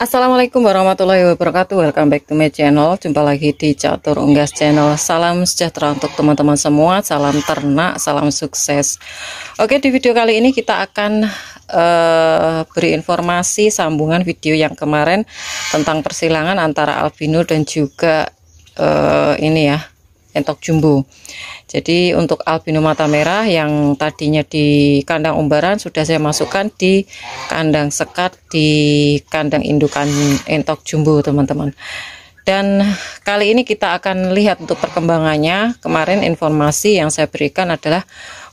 Assalamualaikum warahmatullahi wabarakatuh Welcome back to my channel Jumpa lagi di Catur Unggas channel Salam sejahtera untuk teman-teman semua Salam ternak, salam sukses Oke di video kali ini kita akan uh, Beri informasi sambungan video yang kemarin Tentang persilangan antara albino dan juga uh, Ini ya entok jumbo. Jadi untuk albino mata merah yang tadinya di kandang umbaran sudah saya masukkan di kandang sekat di kandang indukan entok jumbo teman-teman. Dan kali ini kita akan lihat untuk perkembangannya. Kemarin informasi yang saya berikan adalah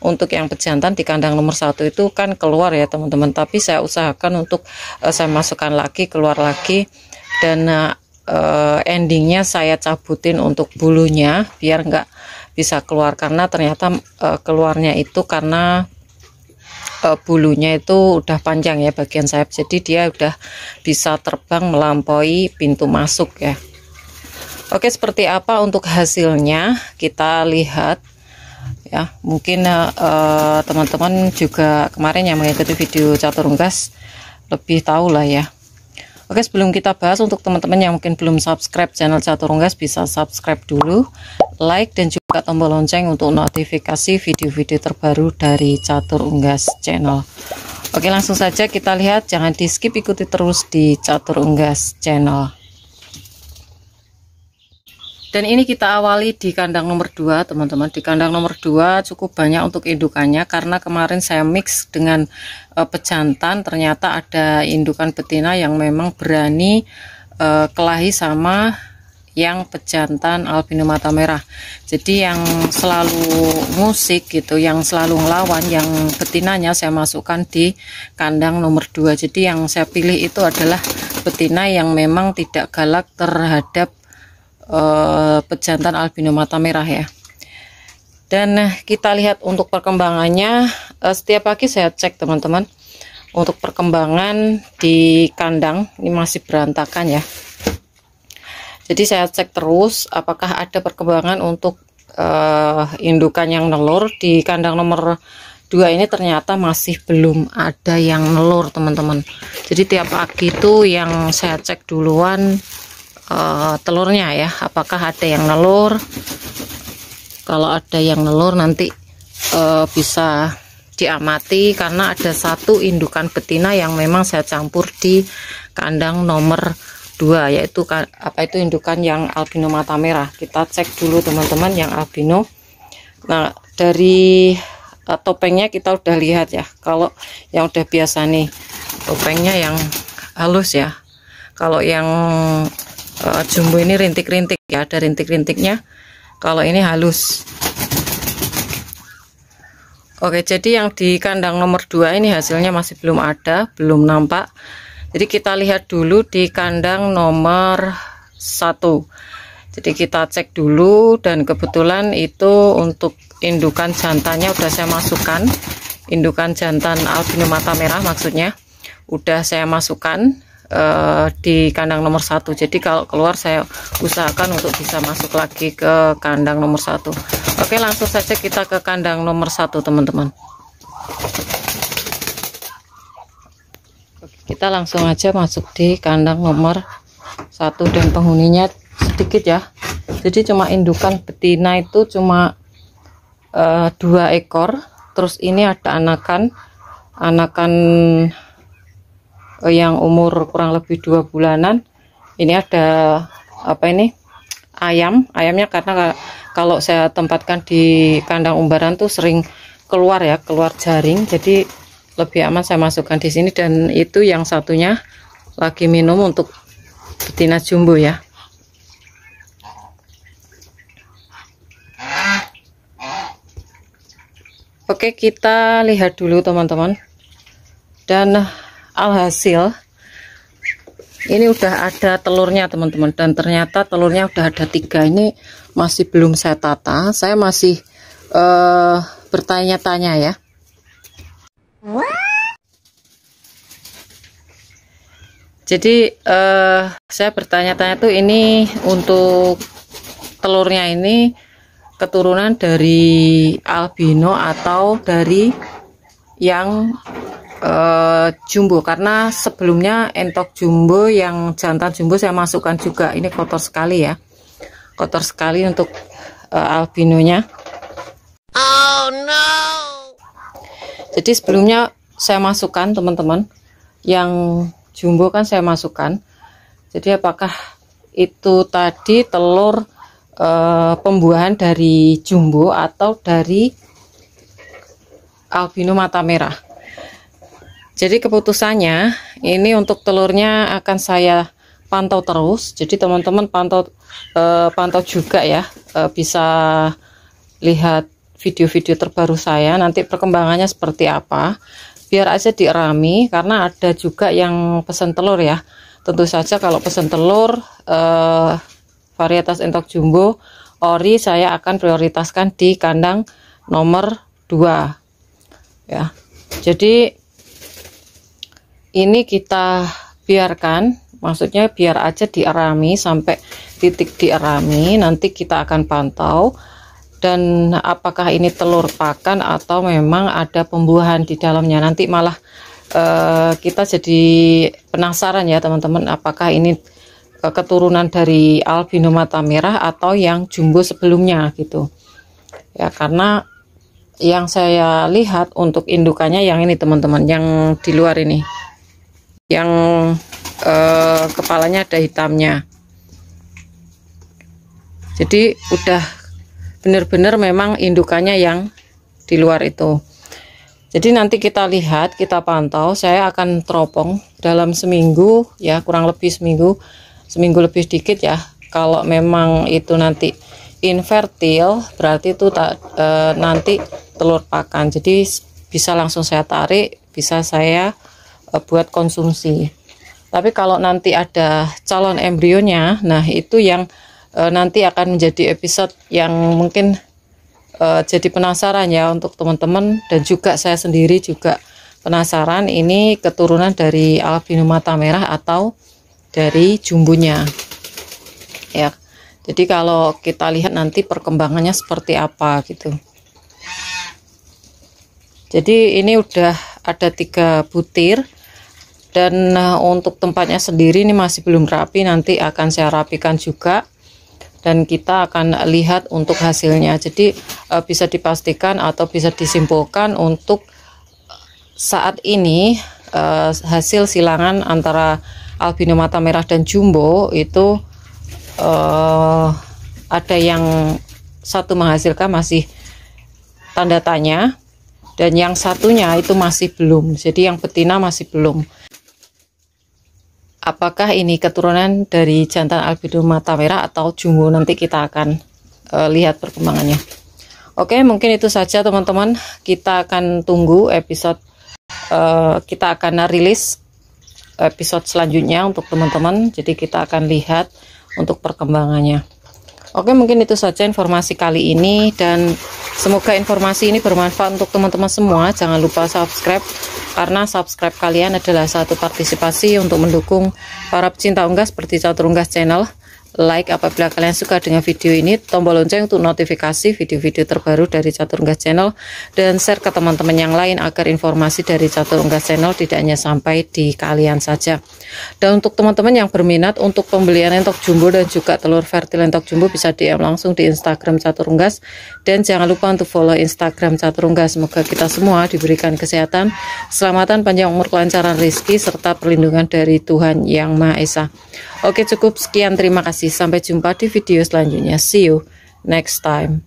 untuk yang pejantan di kandang nomor satu itu kan keluar ya teman-teman. Tapi saya usahakan untuk eh, saya masukkan lagi, keluar lagi. Dan eh, uh, endingnya saya cabutin untuk bulunya biar nggak bisa keluar karena ternyata uh, keluarnya itu karena uh, bulunya itu udah panjang ya bagian sayap jadi dia udah bisa terbang melampaui pintu masuk ya Oke seperti apa untuk hasilnya kita lihat ya mungkin teman-teman uh, juga kemarin yang mengikuti video catur unggas lebih tahu lah ya Oke, sebelum kita bahas untuk teman-teman yang mungkin belum subscribe channel Catur Unggas bisa subscribe dulu, like dan juga tombol lonceng untuk notifikasi video-video terbaru dari Catur Unggas channel. Oke, langsung saja kita lihat, jangan di skip ikuti terus di Catur Unggas channel dan ini kita awali di kandang nomor 2 teman-teman di kandang nomor 2 cukup banyak untuk indukannya karena kemarin saya mix dengan e, pejantan ternyata ada indukan betina yang memang berani e, kelahi sama yang pejantan albino mata merah jadi yang selalu musik gitu yang selalu ngelawan yang betinanya saya masukkan di kandang nomor 2 jadi yang saya pilih itu adalah betina yang memang tidak galak terhadap uh, pejantan albino mata merah ya dan eh, kita lihat untuk perkembangannya uh, setiap pagi saya cek teman-teman untuk perkembangan di kandang ini masih berantakan ya jadi saya cek terus apakah ada perkembangan untuk uh, indukan yang nelur di kandang nomor dua ini ternyata masih belum ada yang nelur teman-teman jadi tiap pagi itu yang saya cek duluan uh, telurnya ya apakah ada yang nelur kalau ada yang nelur nanti uh, bisa diamati karena ada satu indukan betina yang memang saya campur di kandang nomor 2 yaitu apa itu indukan yang albino mata merah kita cek dulu teman-teman yang albino nah dari uh, topengnya kita udah lihat ya kalau yang udah biasa nih topengnya yang halus ya kalau yang uh, jumbo ini rintik-rintik ya ada rintik-rintiknya kalau ini halus Oke jadi yang di kandang nomor 2 ini hasilnya masih belum ada belum nampak jadi kita lihat dulu di kandang nomor 1 jadi kita cek dulu dan kebetulan itu untuk indukan jantannya udah saya masukkan indukan jantan albino mata merah maksudnya udah saya masukkan uh, di kandang nomor satu jadi kalau keluar saya usahakan untuk bisa masuk lagi ke kandang nomor satu oke langsung saja kita ke kandang nomor satu teman-teman kita langsung aja masuk di kandang nomor satu dan penghuninya sedikit ya jadi cuma indukan betina itu cuma uh, dua ekor terus ini ada anakan anakan Eh, yang umur kurang lebih dua bulanan ini ada apa ini ayam ayamnya karena kalau saya tempatkan di kandang umbaran tuh sering keluar ya keluar jaring jadi lebih aman saya masukkan di sini dan itu yang satunya lagi minum untuk betina jumbo ya Oke kita lihat dulu teman-teman dan alhasil ini udah ada telurnya teman-teman dan ternyata telurnya udah ada tiga ini masih belum saya tata saya masih uh, bertanya-tanya ya jadi uh, saya bertanya-tanya tuh ini untuk telurnya ini keturunan dari albino atau dari yang Eh, jumbo karena sebelumnya entok jumbo yang jantan jumbo saya masukkan juga ini kotor sekali ya kotor sekali untuk uh, albinonya oh no jadi sebelumnya saya masukkan teman-teman yang jumbo kan saya masukkan jadi apakah itu tadi telur e, pembuahan dari jumbo atau dari albino mata merah jadi keputusannya ini untuk telurnya akan saya pantau terus jadi teman-teman pantau eh, pantau juga ya eh, bisa lihat video-video terbaru saya nanti perkembangannya seperti apa biar aja dierami karena ada juga yang pesan telur ya tentu saja kalau pesan telur eh, varietas entok jumbo ori saya akan prioritaskan di kandang nomor 2 ya jadi ini kita biarkan maksudnya biar aja dierami sampai titik dierami nanti kita akan pantau dan apakah ini telur pakan atau memang ada pembuahan di dalamnya nanti malah eh, kita jadi penasaran ya teman-teman apakah ini keturunan dari albino mata merah atau yang jumbo sebelumnya gitu ya karena yang saya lihat untuk indukannya yang ini teman-teman yang di luar ini yang eh, kepalanya ada hitamnya jadi udah benar-benar memang indukannya yang di luar itu jadi nanti kita lihat kita pantau saya akan teropong dalam seminggu ya kurang lebih seminggu seminggu lebih sedikit ya kalau memang itu nanti invertil berarti itu tak, e, eh, nanti telur pakan jadi bisa langsung saya tarik bisa saya Eh, buat konsumsi. Tapi kalau nanti ada calon embrionya, nah itu yang e, nanti akan menjadi episode yang mungkin e, jadi penasaran ya untuk teman-teman dan juga saya sendiri juga penasaran ini keturunan dari albino mata merah atau dari jumbunya. Ya. Jadi kalau kita lihat nanti perkembangannya seperti apa gitu. Jadi ini udah ada tiga butir dan eh, untuk tempatnya sendiri ini masih belum rapi nanti akan saya rapikan juga dan kita akan lihat untuk hasilnya jadi eh, bisa dipastikan atau bisa disimpulkan untuk eh, saat ini hasil silangan antara albino mata merah dan jumbo itu ada yang satu menghasilkan masih tanda tanya dan yang satunya itu masih belum jadi yang betina masih belum apakah ini keturunan dari jantan albedo mata merah atau jumbo nanti kita akan uh, lihat perkembangannya oke mungkin itu saja teman-teman kita akan tunggu episode uh, kita akan rilis episode selanjutnya untuk teman-teman jadi kita akan lihat untuk perkembangannya Oke mungkin itu saja informasi kali ini dan semoga informasi ini bermanfaat untuk teman-teman semua jangan lupa subscribe karena subscribe kalian adalah satu partisipasi untuk mendukung para pecinta unggas seperti Catur Unggas Channel like apabila kalian suka dengan video ini, tombol lonceng untuk notifikasi video-video terbaru dari Catur Unggas Channel, dan share ke teman-teman yang lain agar informasi dari Catur Unggas Channel tidak hanya sampai di kalian saja. Dan untuk teman-teman yang berminat untuk pembelian entok jumbo dan juga telur fertil entok jumbo bisa DM langsung di Instagram Catur Unggas, dan jangan lupa untuk follow Instagram Catur Unggas. Semoga kita semua diberikan kesehatan, keselamatan, panjang umur, kelancaran rezeki, serta perlindungan dari Tuhan Yang Maha Esa. Oke cukup sekian terima kasih kasih. Sampai jumpa di video selanjutnya. See you next time.